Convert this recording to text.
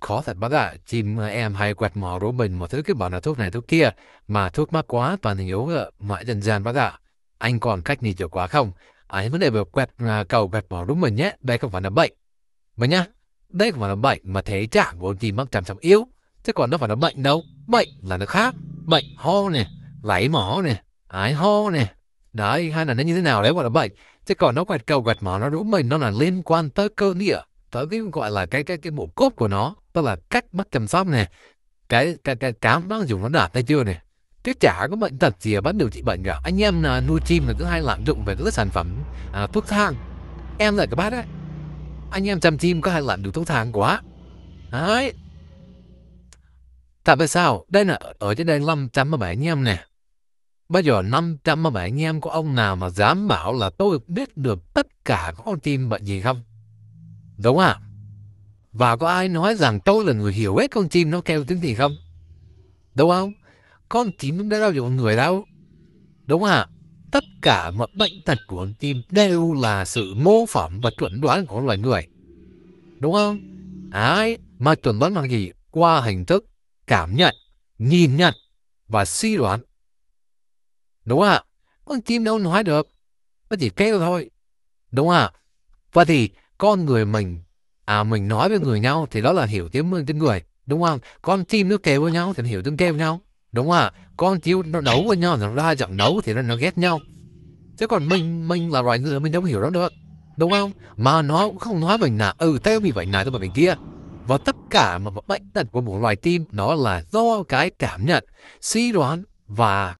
khó thật bác ạ. Chị ờ, em hay quẹt mỏ rỗ mình một thứ cái bảo là thuốc này thuốc kia. Mà thuốc mắc quá toàn yếu ờ, mãi dần dần bác ạ. Anh còn cách gì hiệu quá không? Ấy vấn đề về quẹt à, cầu quẹt mỏ rỗ mình nhé. Đây không phải là bệnh. Mà nhá, đây không phải là bệnh mà thế trạng vốn gì mắc chằm chằm yếu. Chứ còn nó phải là bệnh đâu. Bệnh là nó khác. Bệnh ho nè, lấy mỏ nè, ái ho nè. Đấy, hay là nó như thế nào đấy gọi là bệnh. Chứ còn nó quẹt cầu quẹt mỏ nó rũ mình nó là liên quan tới cơ địa tới cái gọi là cái cái cái bộ cốt của nó đó là cách mất chăm sóc này cái cái cái cám bác dùng nó nở tay chưa này chứ chả có bệnh tật gì bắt điều trị bệnh cả anh em là nuôi chim là thứ hai lạm dụng về các sản phẩm à, thuốc thang em là cái bác đấy anh em chăm chim có hay lạm dụng thuốc thang quá đấy tại vì sao đây là ở trên đây năm trăm 517 anh em nè Bây giờ năm trăm 507 anh em có ông nào mà dám bảo là tôi biết được tất cả các con tim bệnh gì không? Đúng không? Và có ai nói rằng tôi là người hiểu hết con chim nó kêu tiếng gì không? Đúng không? Con chim cũng đã đau dụng người đâu. Đúng không ạ? Tất cả mọi bệnh tật của con chim đều là sự mô phỏng và chuẩn đoán của loài người. Đúng không? Ai mà chuẩn đoán bằng gì? Qua hình thức cảm nhận, nhìn nhận và suy đoán. Đúng không ạ? Con chim đâu nói được. Nó chỉ kêu thôi. Đúng không ạ? Vậy thì con người mình à, mình nói với người nhau thì đó là hiểu tiếng tiếng người đúng không con chim nó kêu với nhau thì hiểu tiếng kêu với nhau đúng không con chim nó đấu với nhau nó ra giọng đấu thì nó, nó ghét nhau chứ còn mình mình là loài người mình đâu hiểu đó được đúng không mà nó cũng không nói mình là ừ tao bị bệnh này tao bị bệnh kia và tất cả mà bệnh tật của một loài tim nó là do cái cảm nhận suy đoán và